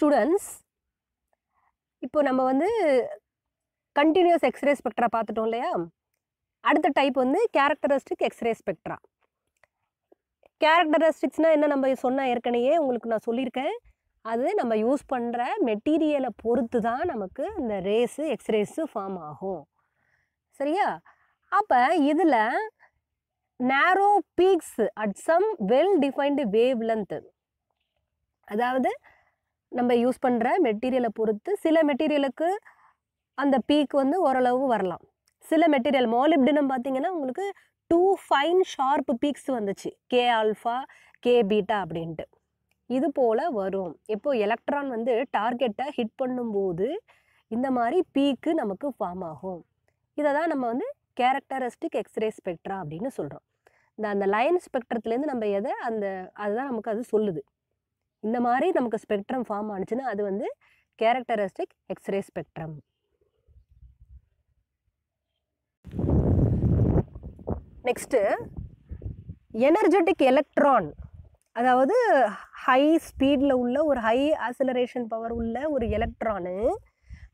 students இப்போ நம்ம வந்து கண்டினியூஸ் எக்ஸ்ரே ஸ்பெக்ட்ரா பார்த்துட்டோம் இல்லையா அடுத்த டைப் வந்து கேரக்டரிஸ்டிக் எக்ஸ்ரே ஸ்பெக்ட்ரா கேரக்டரிஸ்டிக்ஸ்னால் என்ன நம்ம சொன்ன ஏற்கனவே உங்களுக்கு நான் சொல்லியிருக்கேன் அது நம்ம யூஸ் பண்ணுற மெட்டீரியலை பொறுத்து தான் நமக்கு இந்த ரேஸு எக்ஸ்ரேஸு ஃபார்ம் ஆகும் சரியா அப்போ இதில் narrow peaks at some well defined wavelength அதாவது நம்ம யூஸ் பண்ணுற மெட்டீரியலை பொறுத்து சில மெட்டீரியலுக்கு அந்த பீக் வந்து ஓரளவு வரலாம் சில மெட்டீரியல் மாலிப்டினம் பார்த்தீங்கன்னா உங்களுக்கு டூ ஃபைன் ஷார்ப் பீக்ஸ் வந்துச்சு கே ஆல்ஃபா கே பீட்டா அப்படின்ட்டு இது போல் வரும் இப்போது எலக்ட்ரான் வந்து டார்கெட்டை ஹிட் பண்ணும்போது இந்த மாதிரி பீக்கு நமக்கு ஃபார்ம் ஆகும் இதை தான் நம்ம வந்து கேரக்டரிஸ்டிக் எக்ஸ்ரே ஸ்பெக்ட்ரா அப்படின்னு சொல்கிறோம் இந்த அந்த லைன் ஸ்பெக்ட்ரத்துலேருந்து நம்ம எதை அந்த அதுதான் நமக்கு அது சொல்லுது இந்த மாதிரி நமக்கு ஸ்பெக்ட்ரம் ஃபார்ம் ஆனிச்சுன்னா அது வந்து characteristic X ray spectrum next energetic electron அதாவது ஹை ஸ்பீடில் உள்ள ஒரு ஹை ஆசிலரேஷன் பவர் உள்ள ஒரு electron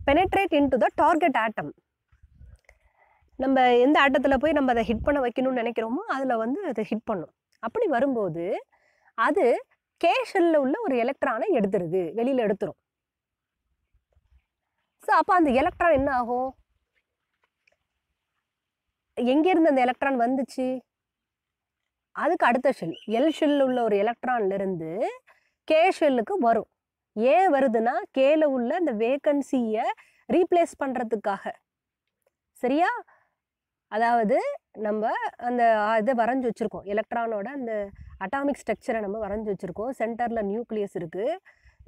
penetrate into the target atom நம்ம எந்த ஆட்டத்தில் போய் நம்ம அதை ஹிட் பண்ண வைக்கணும்னு நினைக்கிறோமோ அதில் வந்து அதை ஹிட் பண்ணும் அப்படி வரும்போது அது கே உள்ள ஒரு எலக்ட்ரானை எடுத்துருது வெளியில் எடுத்துரும் ஸோ அப்போ அந்த எலக்ட்ரான் என்ன ஆகும் எங்கேருந்து அந்த எலக்ட்ரான் வந்துச்சு அதுக்கு அடுத்த ஷெல் எல் ஷெல்லில் உள்ள ஒரு எலக்ட்ரான்லேருந்து கே ஷெல்லுக்கு வரும் ஏன் வருதுன்னா கேல உள்ள இந்த வேக்கன்சியை ரீப்ளேஸ் பண்ணுறதுக்காக சரியா அதாவது நம்ம அந்த இதை வரைஞ்சி வச்சுருக்கோம் எலக்ட்ரானோட அந்த அட்டாமிக் ஸ்ட்ரக்சரை நம்ம வரைஞ்சி வச்சுருக்கோம் சென்டரில் நியூக்ளியஸ் இருக்குது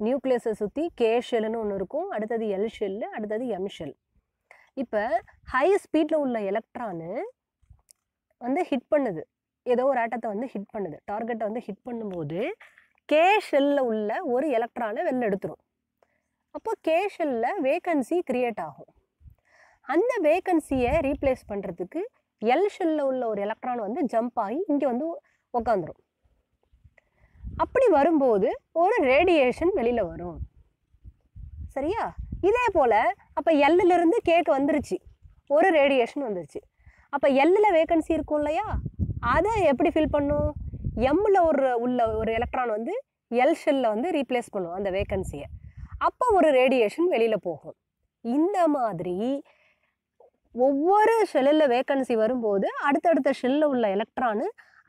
நியூக்ளியஸை சுற்றி கே ஷெல்னு ஒன்று இருக்கும் அடுத்தது எல் ஷெல்லு அடுத்தது எம் ஷெல் இப்போ ஹை ஸ்பீடில் உள்ள எலக்ட்ரானு வந்து ஹிட் பண்ணுது ஏதோ ஒரு ஆட்டத்தை வந்து ஹிட் பண்ணுது டார்கெட்டை வந்து ஹிட் பண்ணும்போது கே ஷெல்லில் உள்ள ஒரு எலக்ட்ரானை வெளில எடுத்துரும் அப்போ கே ஷெல்லில் வேக்கன்சி க்ரியேட் ஆகும் அந்த வேக்கன்சியை ரீப்ளேஸ் பண்ணுறதுக்கு எல் ஷெல்லில் உள்ள ஒரு எலக்ட்ரான் வந்து ஜம்ப் ஆகி இங்கே வந்து உக்காந்துரும் அப்படி வரும்போது ஒரு ரேடியேஷன் வெளியில் வரும் சரியா இதே போல் அப்போ எல்லிலிருந்து கேக்கு வந்துருச்சு ஒரு ரேடியேஷன் வந்துருச்சு அப்போ எல்லில் வேக்கன்சி இருக்கும் இல்லையா அதை எப்படி ஃபில் பண்ணும் எம்மில் ஒரு உள்ள ஒரு எலக்ட்ரான் வந்து எல் ஷெல்லில் வந்து ரீப்ளேஸ் பண்ணும் அந்த வேக்கன்சியை அப்போ ஒரு ரேடியேஷன் வெளியில் போகும் இந்த மாதிரி ஒவ்வொரு ஷெல்லில் வேக்கன்சி வரும்போது அடுத்தடுத்த ஷெல்லில் உள்ள எலக்ட்ரானு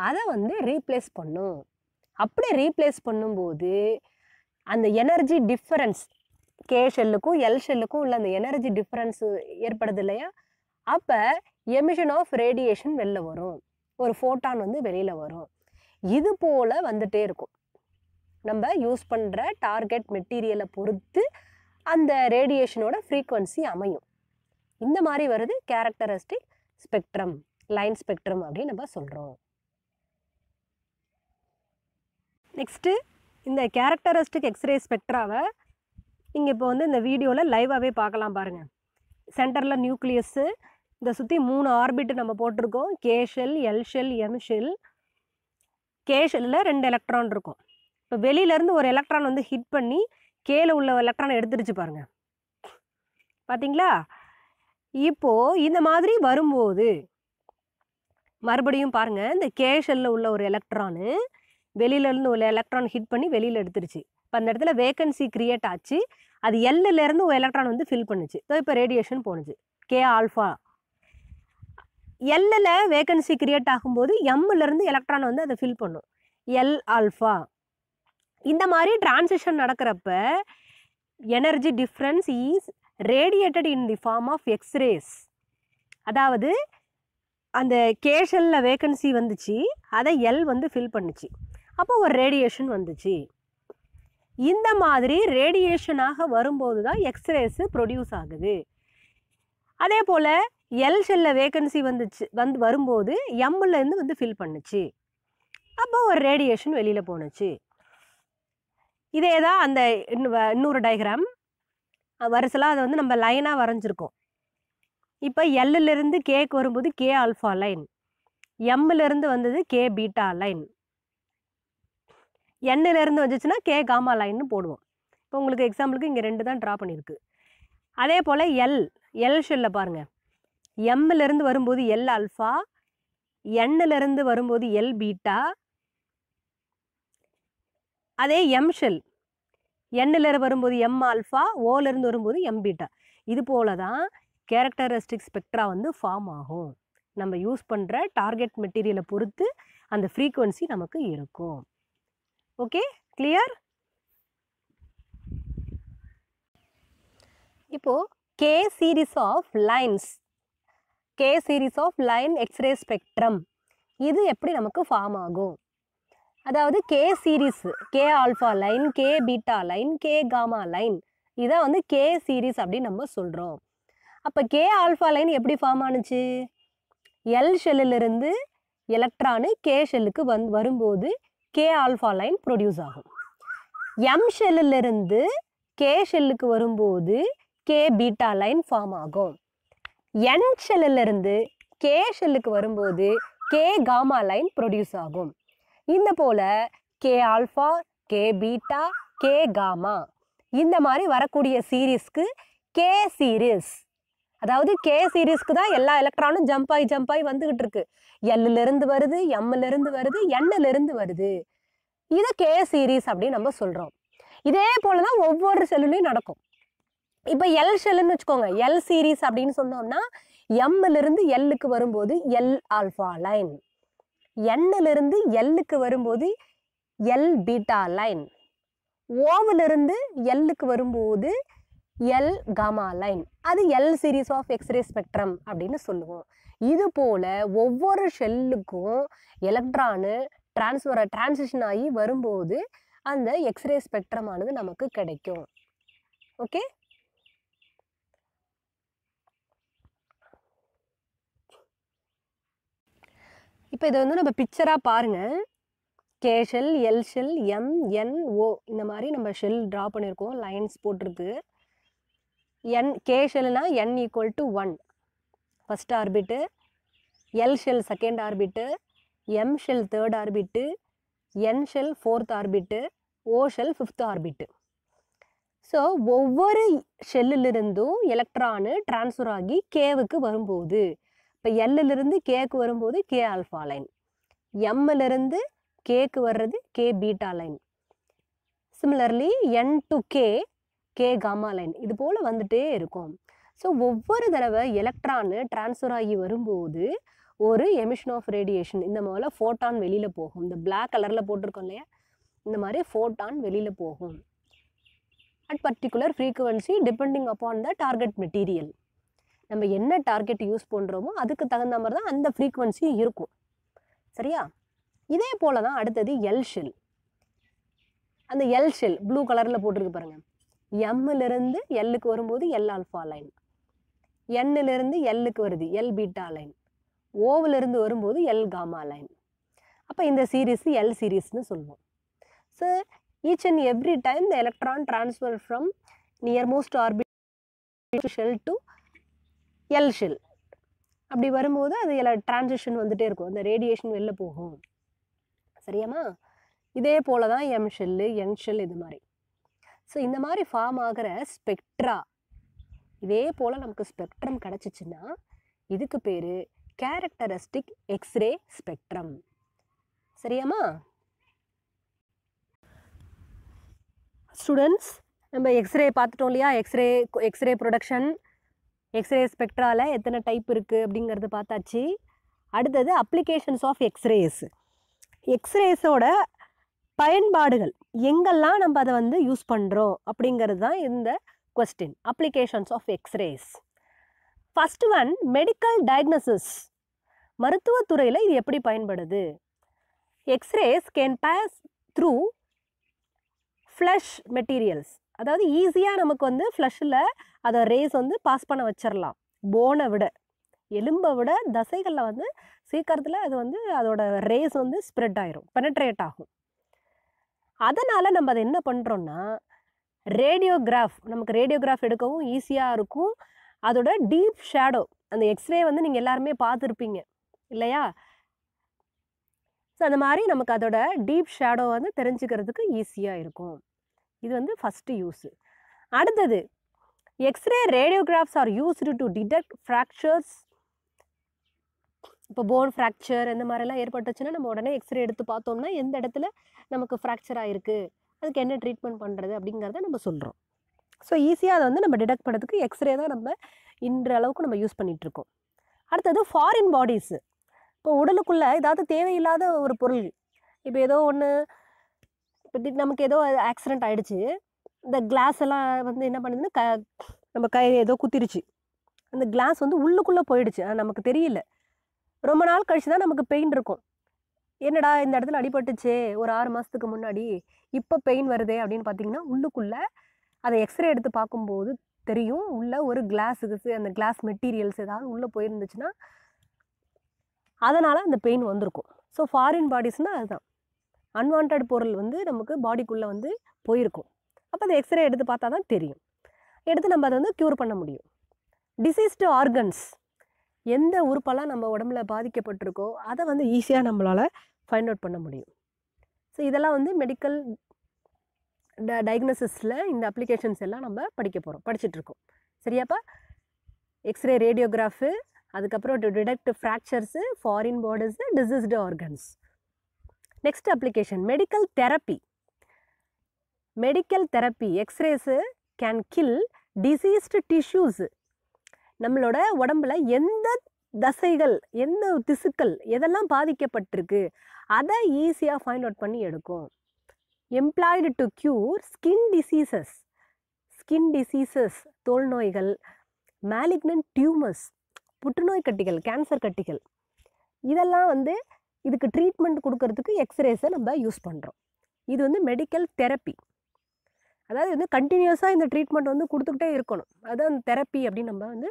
அதை வந்து ரீப்ளேஸ் பண்ணும் அப்படி ரீப்ளேஸ் பண்ணும்போது அந்த எனர்ஜி டிஃப்ரென்ஸ் கே ஷெல்லுக்கும் எல் ஷெல்லுக்கும் உள்ள அந்த எனர்ஜி டிஃப்ரென்ஸ் ஏற்படுது இல்லையா அப்போ எமிஷன் ஆஃப் ரேடியேஷன் வெளில வரும் ஒரு ஃபோட்டான் வந்து வெளியில் வரும் இது போல் வந்துகிட்டே இருக்கும் நம்ம யூஸ் பண்ணுற டார்கெட் மெட்டீரியலை பொறுத்து அந்த ரேடியேஷனோட ஃப்ரீக்வன்சி அமையும் இந்த மாதிரி வருது கேரக்டரிஸ்டிக் ஸ்பெக்ட்ரம் லைன் ஸ்பெக்ட்ரம் அப்படின்னு நம்ம சொல்கிறோம் நெக்ஸ்ட்டு இந்த கேரக்டரிஸ்டிக் எக்ஸ்ரே ஸ்பெக்ட்ராவை நீங்கள் இப்போ வந்து இந்த வீடியோவில் லைவாகவே பார்க்கலாம் பாருங்கள் சென்டரில் நியூக்ளியஸ்ஸு இந்த சுற்றி மூணு ஆர்பிட் நம்ம போட்டிருக்கோம் K shell L shell M shell K ஷெல்லில் ரெண்டு எலக்ட்ரான் இருக்கும் இப்போ வெளியிலேருந்து ஒரு எலக்ட்ரான் வந்து ஹிட் பண்ணி கேல உள்ள எலக்ட்ரான் எடுத்துருச்சு பாருங்கள் பார்த்தீங்களா இப்போது இந்த மாதிரி வரும்போது மறுபடியும் பாருங்கள் இந்த கே ஷெல்லில் உள்ள ஒரு எலக்ட்ரானு வெளியிலேருந்து ஒரு எலக்ட்ரான் ஹிட் பண்ணி வெளியில் எடுத்துருச்சு இப்போ அந்த இடத்துல வேகன்சி க்ரியேட் ஆச்சு அது எல்லிலேருந்து ஒரு எலக்ட்ரான் வந்து ஃபில் பண்ணுச்சு ஸோ இப்போ ரேடியேஷன் போணுச்சு கே ஆல்ஃபா எல்லில் வேகன்சி க்ரியேட் ஆகும்போது இருந்து எலக்ட்ரான் வந்து அதை ஃபில் பண்ணும் எல் ஆல்ஃபா இந்த மாதிரி டிரான்சிஷன் நடக்கிறப்ப energy difference is radiated in the form of X rays அதாவது அந்த கேஷலில் வேக்கன்சி வந்துச்சு அதை எல் வந்து ஃபில் பண்ணுச்சு அப்போ ஒரு ரேடியேஷன் வந்துச்சு இந்த மாதிரி ரேடியேஷனாக வரும்போது தான் எக்ஸ்ரேஸு ப்ரொடியூஸ் ஆகுது அதே போல் எல் செல்ல வேக்கன்சி வந்துச்சு வந்து வரும்போது எம்முலேருந்து வந்து ஃபில் பண்ணுச்சு அப்போ ஒரு ரேடியேஷன் வெளியில் போணுச்சு இதே தான் அந்த இன்னொரு டயக்ராம் வரிசலாக அதை வந்து நம்ம லைனாக வரைஞ்சிருக்கோம் இப்போ எல்லிலிருந்து கேக்கு வரும்போது கே ஆல்ஃபா லைன் எம்மிலிருந்து வந்தது கே பீட்டா லைன் எண்ணிலேருந்து வந்துச்சுன்னா கே காமா லைன்னு போடுவோம் இப்போ உங்களுக்கு எக்ஸாம்பிளுக்கு இங்கே ரெண்டு தான் ட்ரா பண்ணியிருக்கு அதே போல் எல் எல் ஷெல்லில் பாருங்கள் எம்மிலேருந்து வரும்போது எல் அல்ஃபா எண்ணிலேருந்து வரும்போது எல் பீட்டா அதே எம் ஷெல் எண்ணில் வரும்போது எம் ஆல்ஃபா ஓலேருந்து வரும்போது எம் பீட்டா இது போல தான் கேரக்டரிஸ்டிக் ஸ்பெக்ட்ரா வந்து ஃபார்ம் ஆகும் நம்ம யூஸ் பண்ணுற டார்கெட் மெட்டீரியலை பொறுத்து அந்த ஃப்ரீக்குவன்சி நமக்கு இருக்கும் ஓகே கிளியர் இப்போது K series of lines K series of line X ray spectrum இது எப்படி நமக்கு ஃபார்ம் ஆகும் அதாவது K series K alpha line K beta line K gamma line இதை வந்து கே சீரீஸ் அப்படின்னு நம்ம சொல்கிறோம் அப்போ கே ஆல்ஃபா லைன் எப்படி ஃபார்ம் ஆனுச்சு எல் ஷெல்லிலிருந்து எலக்ட்ரானு கே ஷெல்லுக்கு வந் வரும்போது கே ஆல்ஃபா லைன் ப்ரொடியூஸ் ஆகும் எம் ஷெல்லிருந்து கே ஷெல்லுக்கு வரும்போது கே பீட்டா லைன் ஃபார்ம் ஆகும் என் ஷெல்லிருந்து கே ஷெல்லுக்கு வரும்போது கே காமா லைன் ப்ரொடியூஸ் ஆகும் இந்த போல் K alpha K beta K gamma இந்த மாதிரி வரக்கூடிய சீரீஸ்க்கு கே சீரீஸ் அதாவது கே சீரீஸ்க்கு தான் எல்லா எலக்ட்ரானும் ஜம்ப் ஆகி ஜம்ப் ஆகி வந்துகிட்டு இருக்கு எல்லுல இருந்து வருது எம்ல இருந்து வருது எண்ணில இருந்து வருது இதை கே சீரீஸ் அப்படின்னு நம்ம சொல்றோம் இதே போலதான் ஒவ்வொரு செல்லுலையும் நடக்கும் இப்போ எல் செல்லுன்னு வச்சுக்கோங்க எல் சீரீஸ் அப்படின்னு சொன்னோம்னா இருந்து எல்லுக்கு வரும்போது எல் ஆல்ஃபா லைன் இருந்து எல்லுக்கு வரும்போது எல் பீட்டா லைன் ஓவிலிருந்து எல்லுக்கு வரும்போது எல் காமா லைன் அது L series of X ray spectrum அப்படின்னு சொல்லுவோம் இது போல் ஒவ்வொரு ஷெல்லுக்கும் எலக்ட்ரானு டிரான்ஸ்ஃபர் டிரான்சிஷன் ஆகி வரும்போது அந்த எக்ஸ்ரே ஸ்பெக்ட்ரம் ஆனது நமக்கு கிடைக்கும் ஓகே இப்போ இதை வந்து நம்ம பிக்சராக பாருங்கள் K shell L shell M N O இந்த மாதிரி நம்ம ஷெல் ட்ரா பண்ணியிருக்கோம் லைன்ஸ் போட்டிருக்கு என் கே ஷெல்னா N equal to one first orbit L shell second orbit M shell third orbit N shell fourth orbit O shell fifth orbit so ஒவ்வொரு ஷெல்லிலிருந்தும் electron transfer ஆகி கேவுக்கு வரும்போது இப்போ எல்லிலிருந்து கேக்கு வரும்போது கே ஆல்ஃபா லைன் எம்மிலிருந்து கேக்கு வர்றது K beta line similarly N to K K gamma line இது போல் வந்துட்டே இருக்கும் ஸோ ஒவ்வொரு தடவை எலக்ட்ரானு டிரான்ஸ்ஃபர் ஆகி வரும்போது ஒரு எமிஷன் ஆஃப் ரேடியேஷன் இந்த மாதிரி ஃபோட்டான் வெளியில் போகும் இந்த பிளாக் கலரில் போட்டிருக்கோம் இல்லையா இந்த மாதிரி ஃபோட்டான் வெளியில் போகும் at particular frequency depending upon the target material நம்ம என்ன டார்கெட் யூஸ் பண்ணுறோமோ அதுக்கு தகுந்த மாதிரி தான் அந்த ஃப்ரீக்குவன்சி இருக்கும் சரியா இதே போல் தான் அடுத்தது எல் ஷெல் அந்த எல் ஷெல் ப்ளூ கலரில் போட்டிருக்கு பாருங்கள் எம்மிலிருந்து எல்லுக்கு வரும்போது எல் ஆல்ஃபா லைன் என்னிலிருந்து எல்லுக்கு வருது எல் பீட்டா லைன் ஓவிலிருந்து வரும்போது எல் காமா லைன் அப்போ இந்த சீரீஸ் எல் சீரீஸ்னு சொல்லுவோம் so each and every time the electron transfer from near most orbit shell to L shell அப்படி வரும்போது அது எல்லா டிரான்சிஷன் வந்துகிட்டே இருக்கும் அந்த ரேடியேஷன் வெளில போகும் சரியாம்மா இதே போல் தான் எம் ஷெல்லு எங் ஷெல் இது மாதிரி ஸோ இந்த மாதிரி ஃபார்ம் ஆகிற ஸ்பெக்ட்ரா இதே போல் நமக்கு ஸ்பெக்ட்ரம் கிடச்சிச்சின்னா இதுக்கு பேர் கேரக்டரிஸ்டிக் எக்ஸ்ரே ஸ்பெக்ட்ரம் சரியாம்மா ஸ்டூடெண்ட்ஸ் நம்ம எக்ஸ்ரே பார்த்துட்டோம் இல்லையா எக்ஸ்ரே எக்ஸ்ரே ப்ரொடக்ஷன் எக்ஸ்ரே ஸ்பெக்ட்ராவில் எத்தனை டைப் இருக்குது அப்படிங்கிறது பார்த்தாச்சு அடுத்தது அப்ளிகேஷன்ஸ் ஆஃப் எக்ஸ்ரேஸ் எக்ஸ்ரேஸோட பயன்பாடுகள் எங்கெல்லாம் நம்ம அதை வந்து யூஸ் பண்ணுறோம் அப்படிங்கிறது தான் இந்த question applications of X rays first one medical diagnosis மருத்துவத்துறையில் இது எப்படி பயன்படுது X rays can pass through flesh materials அதாவது ஈஸியாக நமக்கு வந்து ஃப்ளஷில் அதை ரேஸ் வந்து பாஸ் பண்ண வச்சிடலாம் போனை விட எலும்பை விட தசைகளில் வந்து சீக்கிரத்தில் அது வந்து அதோட ரேஸ் வந்து ஸ்ப்ரெட் ஆகிரும் பெனட்ரேட் ஆகும் அதனால் நம்ம அதை என்ன பண்ணுறோன்னா ரேடியோகிராஃப் நமக்கு ரேடியோகிராஃப் எடுக்கவும் ஈஸியாக இருக்கும் அதோட டீப் ஷேடோ அந்த எக்ஸ்ரே வந்து நீங்கள் எல்லாருமே பார்த்துருப்பீங்க இல்லையா ஸோ அந்த மாதிரி நமக்கு அதோட டீப் ஷேடோ வந்து தெரிஞ்சுக்கிறதுக்கு ஈஸியாக இருக்கும் இது வந்து ஃபஸ்ட்டு யூஸு அடுத்தது X ray radiographs are used to detect fractures இப்போ போன் ஃப்ராக்சர் இந்த மாதிரிலாம் ஏற்பட்டுச்சுன்னா நம்ம உடனே எக்ஸ்ரே எடுத்து பார்த்தோம்னா எந்த இடத்துல நமக்கு ஃப்ராக்சர் ஆகிருக்கு அதுக்கு என்ன ட்ரீட்மெண்ட் பண்ணுறது அப்படிங்கிறத நம்ம சொல்கிறோம் ஸோ ஈஸியாக அதை வந்து நம்ம டிடெக்ட் பண்ணுறதுக்கு எக்ஸ்ரே தான் நம்ம இன்ற அளவுக்கு நம்ம யூஸ் பண்ணிகிட்ருக்கோம் அடுத்தது ஃபாரின் பாடிஸு இப்போ உடலுக்குள்ளே ஏதாவது தேவையில்லாத ஒரு பொருள் இப்போ ஏதோ ஒன்று இப்போ நமக்கு ஏதோ ஆக்சிடெண்ட் ஆகிடுச்சு இந்த கிளாஸ் எல்லாம் வந்து என்ன பண்ணுதுன்னா க நம்ம கை ஏதோ குத்திருச்சு அந்த கிளாஸ் வந்து உள்ளுக்குள்ளே போயிடுச்சு நமக்கு தெரியல ரொம்ப நாள் கழித்து தான் நமக்கு பெயின் இருக்கும் என்னடா இந்த இடத்துல அடிபட்டுச்சு ஒரு ஆறு மாதத்துக்கு முன்னாடி இப்போ பெயின் வருது அப்படின்னு பார்த்தீங்கன்னா உள்ளுக்குள்ளே அதை எக்ஸ்ரே எடுத்து பார்க்கும்போது தெரியும் உள்ளே ஒரு கிளாஸ் இருக்குது அந்த கிளாஸ் மெட்டீரியல்ஸ் ஏதாவது உள்ளே போயிருந்துச்சுன்னா அதனால் அந்த பெயின் வந்திருக்கும் ஸோ ஃபாரின் பாடிஸ்னால் அதுதான் அன்வான்ட் பொருள் வந்து நமக்கு பாடிக்குள்ளே வந்து போயிருக்கும் அப்போ அந்த எக்ஸ்ரே எடுத்து பார்த்தா தான் தெரியும் எடுத்து நம்ம அதை வந்து க்யூர் பண்ண முடியும் டிசீஸ்டு ஆர்கன்ஸ் எந்த உறுப்பெல்லாம் நம்ம உடம்புல பாதிக்கப்பட்டிருக்கோ அதை வந்து ஈஸியாக நம்மளால் ஃபைண்ட் அவுட் பண்ண முடியும் ஸோ இதெல்லாம் வந்து மெடிக்கல் ட டயக்னோசிஸில் இந்த அப்ளிகேஷன்ஸ் எல்லாம் நம்ம படிக்க போகிறோம் படிச்சுட்ருக்கோம் சரியாப்பா எக்ஸ்ரே ரேடியோகிராஃபு அதுக்கப்புறம் detect fractures foreign bodies diseased organs next application medical therapy medical therapy X rays can kill diseased tissues நம்மளோட உடம்புல எந்த தசைகள் எந்த திசுக்கள் எதெல்லாம் பாதிக்கப்பட்டிருக்கு அதை ஈஸியாக ஃபைண்ட் அவுட் பண்ணி எடுக்கும் employed to cure skin diseases skin diseases தோல் நோய்கள் மேலிக்னன்ட் டியூமர்ஸ் புற்றுநோய் கட்டிகள் கேன்சர் கட்டிகள் இதெல்லாம் வந்து இதுக்கு ட்ரீட்மெண்ட் கொடுக்கறதுக்கு எக்ஸ்ரேஸை நம்ம யூஸ் பண்ணுறோம் இது வந்து மெடிக்கல் தெரப்பி அதாவது வந்து கண்டினியூஸாக இந்த ட்ரீட்மெண்ட் வந்து கொடுத்துக்கிட்டே இருக்கணும் அதுதான் தெரப்பி அப்படின்னு நம்ம வந்து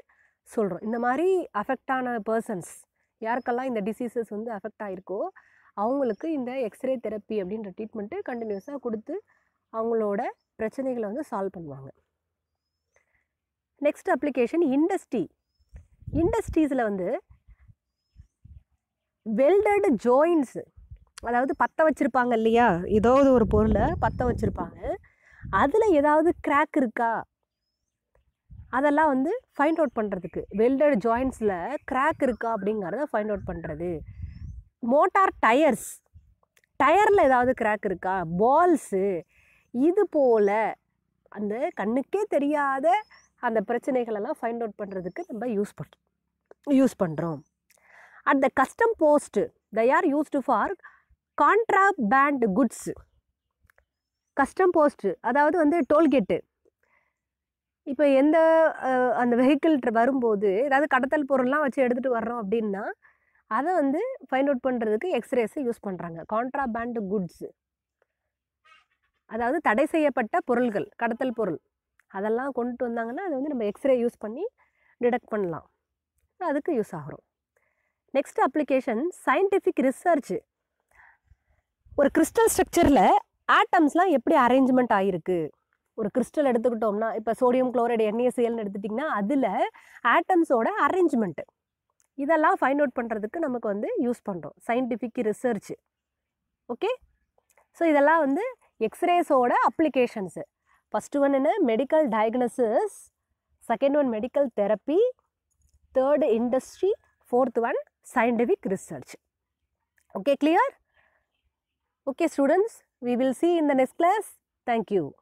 சொல்கிறோம் இந்த மாதிரி அஃபெக்ட் ஆன பர்சன்ஸ் யாருக்கெல்லாம் இந்த டிசீசஸ் வந்து அஃபெக்ட் ஆகிருக்கோ அவங்களுக்கு இந்த எக்ஸ்ரே தெரப்பி அப்படின்ற ட்ரீட்மெண்ட்டு கண்டினியூஸாக கொடுத்து அவங்களோட பிரச்சனைகளை வந்து சால்வ் பண்ணுவாங்க நெக்ஸ்ட் அப்ளிகேஷன் இண்டஸ்ட்ரி இண்டஸ்ட்ரீஸில் வந்து வெல்டடு ஜோயின்ஸு அதாவது பற்ற வச்சுருப்பாங்க இல்லையா ஏதாவது ஒரு பொருளை பற்ற வச்சுருப்பாங்க அதில் ஏதாவது கிராக் இருக்கா அதெல்லாம் வந்து ஃபைண்ட் அவுட் பண்ணுறதுக்கு வெல்டட் ஜாயின்ஸில் கிராக் இருக்கா அப்படிங்கிறத ஃபைண்ட் அவுட் பண்ணுறது மோட்டார் டயர்ஸ் டயரில் ஏதாவது கிராக் இருக்கா பால்ஸு இது போல் அந்த கண்ணுக்கே தெரியாத அந்த பிரச்சனைகளெல்லாம் ஃபைண்ட் அவுட் பண்ணுறதுக்கு நம்ம யூஸ் பண்ணுறோம் யூஸ் பண்ணுறோம் at the custom post they are used for banned goods custom post அதாவது வந்து டோல்கேட்டு இப்போ எந்த அந்த வெஹிக்கிள் வரும்போது ஏதாவது கடத்தல் பொருள்லாம் வச்சு எடுத்துகிட்டு வர்றோம் அப்படின்னா அதை வந்து ஃபைண்ட் அவுட் பண்ணுறதுக்கு எக்ஸ்ரேஸை யூஸ் பண்ணுறாங்க கான்ட்ராபேண்ட் குட்ஸு அதாவது தடை செய்யப்பட்ட பொருள்கள் கடத்தல் பொருள் அதெல்லாம் கொண்டுட்டு வந்தாங்கன்னா அதை வந்து நம்ம எக்ஸ்ரே யூஸ் பண்ணி டிடெக்ட் பண்ணலாம் அதுக்கு யூஸ் ஆகிறோம் நெக்ஸ்ட் அப்ளிகேஷன் சயின்டிஃபிக் ரிசர்ச் ஒரு கிறிஸ்டல் ஸ்ட்ரக்சரில் ஆட்டம்ஸ்லாம் எப்படி அரேஞ்ச்மெண்ட் ஆகிருக்கு ஒரு கிறிஸ்டல் எடுத்துக்கிட்டோம்னா இப்போ சோடியம் குளோரைடு என்ஏசிஎல்னு எடுத்துட்டிங்கன்னா அதில் ஆட்டம்ஸோட அரேஞ்ச்மெண்ட்டு இதெல்லாம் ஃபைண்ட் அவுட் பண்ணுறதுக்கு நமக்கு வந்து யூஸ் பண்ணுறோம் சயின்டிஃபிக் ரிசர்ச் ஓகே ஸோ இதெல்லாம் வந்து எக்ஸ்ரேஸோட அப்ளிகேஷன்ஸு ஃபஸ்ட்டு ஒன் என்ன medical diagnosis second one medical therapy third industry fourth one scientific research okay clear okay students we will see in the next class thank you